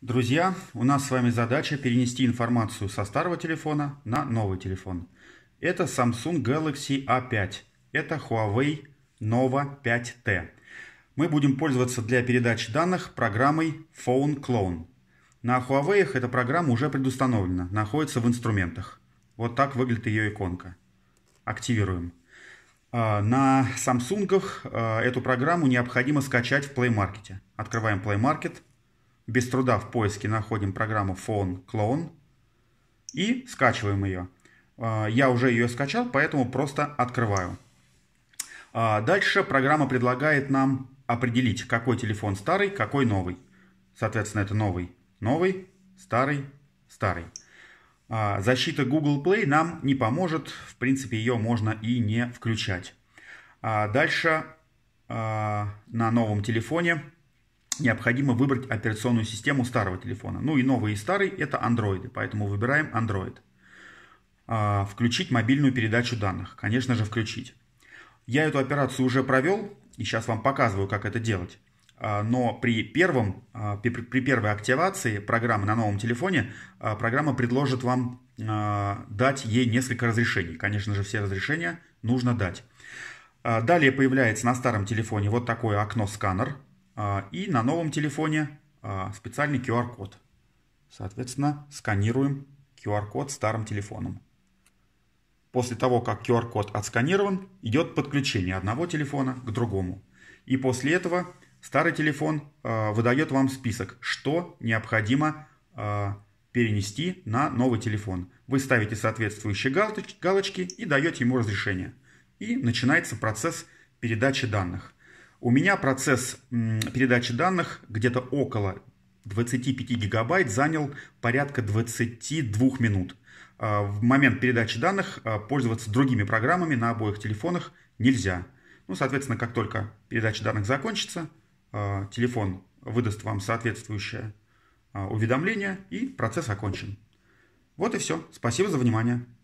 Друзья, у нас с вами задача перенести информацию со старого телефона на новый телефон. Это Samsung Galaxy A5. Это Huawei Nova 5T. Мы будем пользоваться для передачи данных программой Phone Clone. На Huawei эта программа уже предустановлена, находится в инструментах. Вот так выглядит ее иконка. Активируем. А, на Samsung а, эту программу необходимо скачать в Play Market. Открываем Play Market – без труда в поиске находим программу phone clone и скачиваем ее. А, я уже ее скачал, поэтому просто открываю. А, дальше программа предлагает нам определить, какой телефон старый, какой новый. Соответственно, это новый, новый, старый, старый. А, защита Google Play нам не поможет, в принципе, ее можно и не включать. Дальше на новом телефоне необходимо выбрать операционную систему старого телефона. Ну и новый и старый это андроиды, поэтому выбираем Android. А, включить мобильную передачу данных. Конечно же, включить. Я эту операцию уже провел, и сейчас вам показываю, как это делать. А, но при, первом, а, при первой активации программы на новом телефоне программа предложит вам дать ей несколько разрешений. Конечно же, все разрешения нужно дать. Далее появляется на старом телефоне вот такое окно сканер, а, и на новом телефоне а, специальный QR-код. Соответственно, сканируем QR-код старым телефоном. После того, как QR-код отсканирован, идет подключение одного телефона к другому. И после этого старый телефон а, выдает вам список, что необходимо перенести на новый телефон. Вы ставите соответствующие галочки и даете ему разрешение. И начинается процесс передачи данных. У меня процесс передачи данных где-то около 25 гигабайт занял порядка 22 минут. А, в момент передачи данных а, пользоваться другими программами на обоих телефонах нельзя. Ну, соответственно, как только передача данных закончится, а, телефон выдаст вам соответствующее уведомление и процесс окончен. Вот и все. Спасибо за внимание.